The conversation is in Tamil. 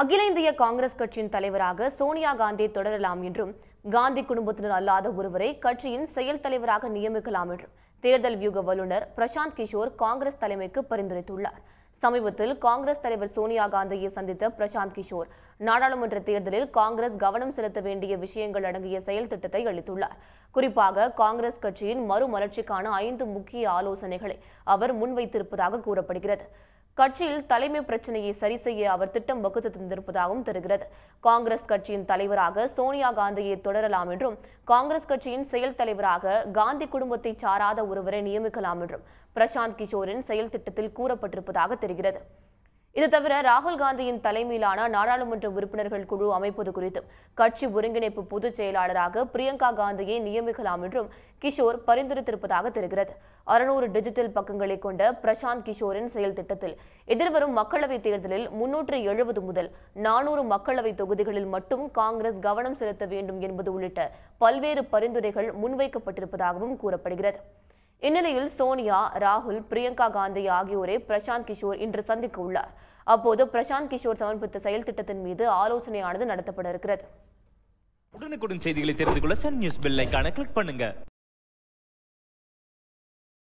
அகில இந்திய காங்கிரஸ் கட்சியின் தலைவராக சோனியா காந்தி தொடரலாம் என்றும் காந்தி குடும்பத்தினர் அல்லாத ஒருவரை கட்சியின் செயல் தலைவராக நியமிக்கலாம் என்றும் தேர்தல் வியூக வல்லுநர் பிரசாந்த் கிஷோர் காங்கிரஸ் தலைமைக்கு பரிந்துரைத்துள்ளார் சமீபத்தில் காங்கிரஸ் தலைவர் சோனியா காந்தியை சந்தித்த பிரசாந்த் கிஷோர் நாடாளுமன்ற தேர்தலில் காங்கிரஸ் கவனம் செலுத்த வேண்டிய விஷயங்கள் அடங்கிய செயல் திட்டத்தை அளித்துள்ளார் குறிப்பாக காங்கிரஸ் கட்சியின் மறுமலர்ச்சிக்கான ஐந்து முக்கிய ஆலோசனைகளை அவர் முன்வைத்திருப்பதாக கூறப்படுகிறது கட்சியில் தலைமை பிரச்சனையை சரி செய்ய அவர் திட்டம் வகுத்து தந்திருப்பதாகவும் தெரிகிறது காங்கிரஸ் கட்சியின் தலைவராக சோனியா காந்தியை தொடரலாம் என்றும் காங்கிரஸ் கட்சியின் செயல் தலைவராக காந்தி குடும்பத்தை சாராத ஒருவரை நியமிக்கலாம் என்றும் பிரசாந்த் கிஷோரின் செயல் திட்டத்தில் கூறப்பட்டிருப்பதாக தெரிகிறது இது தவிர ராகுல் காந்தியின் தலைமையிலான நாடாளுமன்ற உறுப்பினர்கள் குழு அமைப்பது குறித்தும் கட்சி ஒருங்கிணைப்பு பொதுச் செயலாளராக பிரியங்கா காந்தியை நியமிக்கலாம் என்றும் கிஷோர் பரிந்துரைத்திருப்பதாக தெரிகிறது அறுநூறு டிஜிட்டல் பக்கங்களை கொண்ட பிரசாந்த் கிஷோரின் செயல் திட்டத்தில் எதிர்வரும் மக்களவைத் தேர்தலில் முன்னூற்று எழுபது முதல் நானூறு மக்களவை தொகுதிகளில் மட்டும் காங்கிரஸ் கவனம் செலுத்த வேண்டும் என்பது உள்ளிட்ட பல்வேறு பரிந்துரைகள் முன்வைக்கப்பட்டிருப்பதாகவும் கூறப்படுகிறது இந்நிலையில் சோனியா ராகுல் பிரியங்கா காந்தி ஆகியோரை பிரசாந்த் கிஷோர் இன்று சந்திக்க உள்ளார் அப்போது பிரசாந்த் கிஷோர் சமர்ப்பித்த செயல் திட்டத்தின் மீது ஆலோசனையானது நடத்தப்பட இருக்கிறது உடனுக்குடன் செய்திகளை தெரிந்து கொள்ள சன் நியூஸ் கிளிக் பண்ணுங்க